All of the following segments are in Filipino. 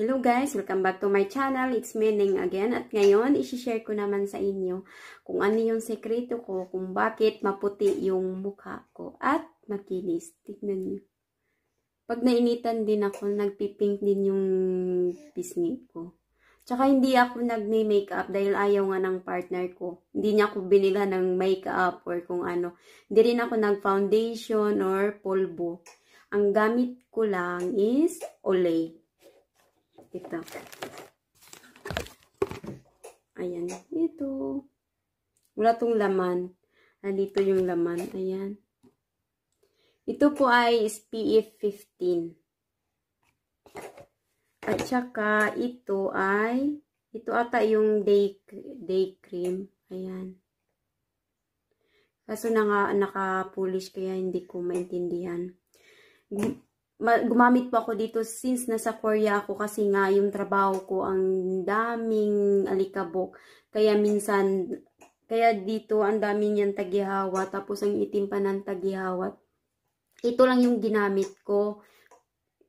Hello guys! Welcome back to my channel. It's Meneng again. At ngayon, isishare ko naman sa inyo kung ano yung sekreto ko, kung bakit maputi yung mukha ko at makinis. Tignan nyo. Pag nainitan din ako, nagpipink din yung pisngi ko. Tsaka hindi ako nagme-makeup dahil ayaw nga ng partner ko. Hindi niya ako binila ng makeup or kung ano. Hindi rin ako nag-foundation or polvo. Ang gamit ko lang is Olay kita. Ayan, ito. Wala tong laman. Nandito yung laman. Ayan. Ito po ay SPF 15. At saka, ito ay, ito ata yung day, day cream. Ayan. Kaso naka, naka-polish kaya hindi ko maintindihan gumamit po ako dito since nasa Korea ako kasi nga yung trabaho ko ang daming alikabok. Kaya minsan, kaya dito ang dami niyang tagihawa tapos ang itim pa ng tagihawat. Ito lang yung ginamit ko.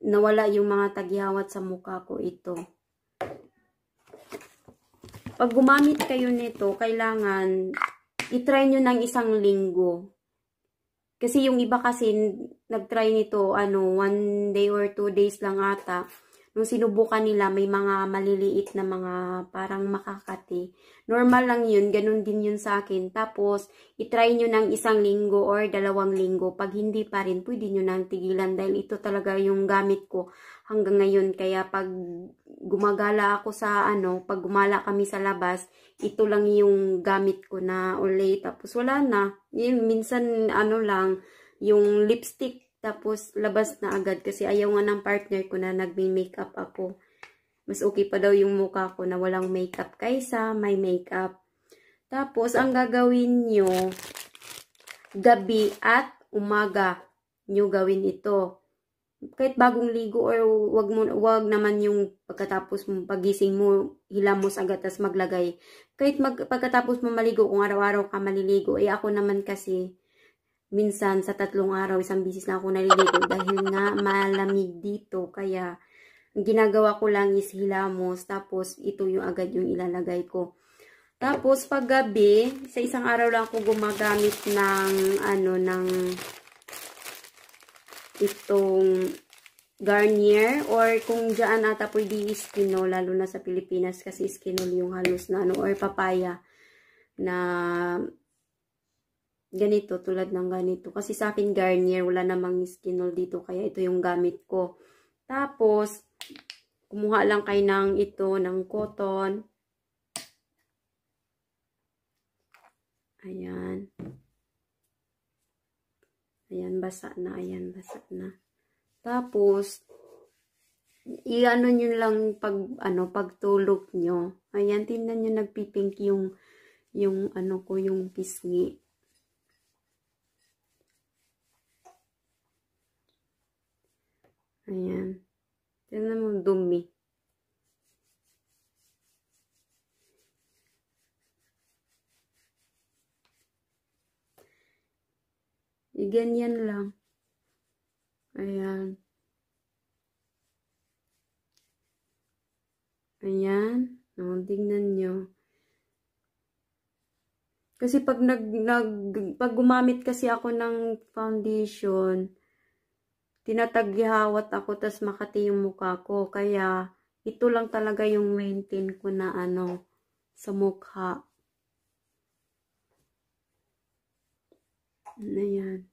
Nawala yung mga tagihawat sa mukha ko ito. Pag gumamit kayo nito, kailangan itry nyo ng isang linggo kasi yung iba kasi, nag-try nito, ano, one day or two days lang ata nung sinubukan nila, may mga maliliit na mga parang makakati. Normal lang yun, ganun din yun sa akin. Tapos, itry nyo ng isang linggo or dalawang linggo. Pag hindi pa rin, pwede nyo nang tigilan dahil ito talaga yung gamit ko hanggang ngayon. Kaya pag gumagala ako sa ano, pag gumala kami sa labas, ito lang yung gamit ko na ulay. Tapos wala na. Yun, minsan ano lang, yung lipstick tapos, labas na agad kasi ayaw nga ng partner ko na nagme-makeup ako. Mas okay pa daw yung mukha ko na walang makeup kaysa may makeup. Tapos, ang gagawin nyo, gabi at umaga nyo gawin ito. Kahit bagong ligo or wag, mo, wag naman yung pagkatapos mo, pagising mo, hilamos agad tas maglagay. Kahit mag, pagkatapos mo maligo, kung araw-araw ka maliligo, eh ako naman kasi, minsan sa tatlong araw, isang bisis na ako naliligo dahil nga malamig dito. Kaya, ginagawa ko lang is hilamos, tapos ito yung agad yung ilalagay ko. Tapos, pag gabi, sa isang araw lang ako gumagamit ng, ano, ng itong Garnier or kung dyan ata pwede iskinol lalo na sa Pilipinas kasi iskinol yung halos na ano or papaya na ganito, tulad ng ganito. Kasi sa akin Garnier, wala namang skin skinol dito, kaya ito yung gamit ko. Tapos, kumuha lang kay ng ito, ng cotton. Ayan. Ayan, basa na. Ayan, basa na. Tapos, i-ano nyo lang pag, ano, pagtulog nyo. Ayan, tingnan nyo nagpipink yung, yung, ano ko, yung pisngi. Ayan. Tignan mo dumi. E, ganyan lang. Ayan. Ayan. O, tingnan nyo. Kasi pag nag, nag pag gumamit kasi ako ng foundation, tinatagyawat ako tas makati yung mukha ko. Kaya, ito lang talaga yung maintain ko na ano, sa mukha. Ayan. Ano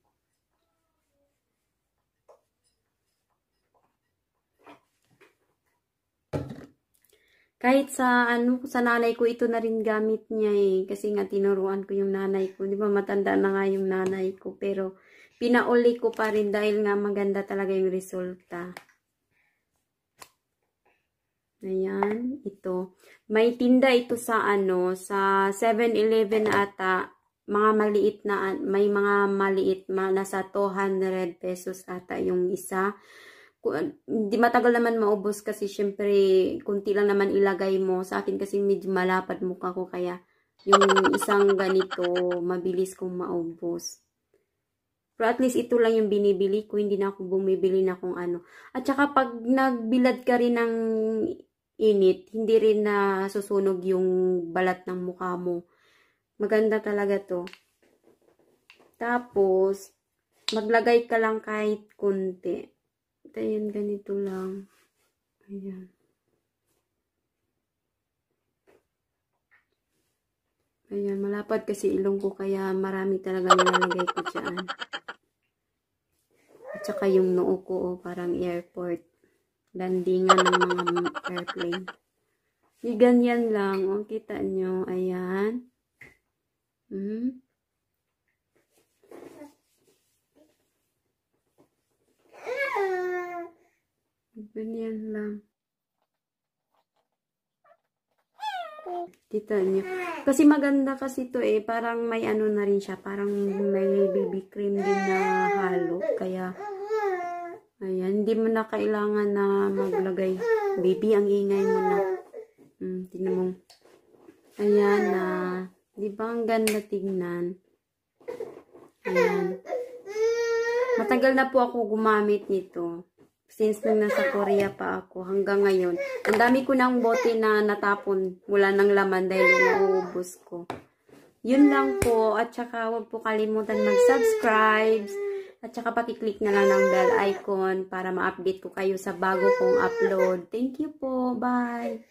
Kahit sa ano, sa nanay ko, ito na rin gamit niya eh. Kasi nga tinuruan ko yung nanay ko. Di ba matanda na nga yung nanay ko. Pero pinauli ko pa rin dahil nga maganda talaga yung resulta. Ayan, ito. May tinda ito sa ano, sa 7-Eleven ata, mga maliit na, may mga maliit, ma, nasa 200 pesos ata yung isa. Hindi matagal naman maubos kasi syempre, kunti lang naman ilagay mo. Sa akin kasi medyo malapad mukha ko kaya yung isang ganito, mabilis kong maubos. Pero at least ito lang yung binibili ko, hindi na ako bumibili na kung ano. At saka pag nagbilad ka rin ng init, hindi rin na susunog yung balat ng mukha mo. Maganda talaga to. Tapos, maglagay ka lang kahit konti. Ito yun, ganito lang. Ayan. Ayan, malapad kasi ilong ko kaya marami talaga nilalagay ko dyan. Tsaka yung noo ko, oh, parang airport. Landingan ng mga airplane. Di ganyan lang. oh, kita nyo. Ayan. Hmm. Ganyan lang. Kita nyo. Kasi maganda kasi to eh. Parang may ano na rin siya. Parang may baby Hindi mo na kailangan na maglagay. Baby, ang ingay mo na. Hmm, tingnan mo. Ayan na. Ah, di ba ang ganda tignan? Ayan. Matagal na po ako gumamit nito. Since nung nasa Korea pa ako hanggang ngayon. Ang dami ko ng bote na natapon. Wala ng laman dahil nauubos ko. Yun lang po. At saka huwag po kalimutan mag-subscribe. At saka pakiclick na lang ng bell icon para ma-update ko kayo sa bago kong upload. Thank you po. Bye!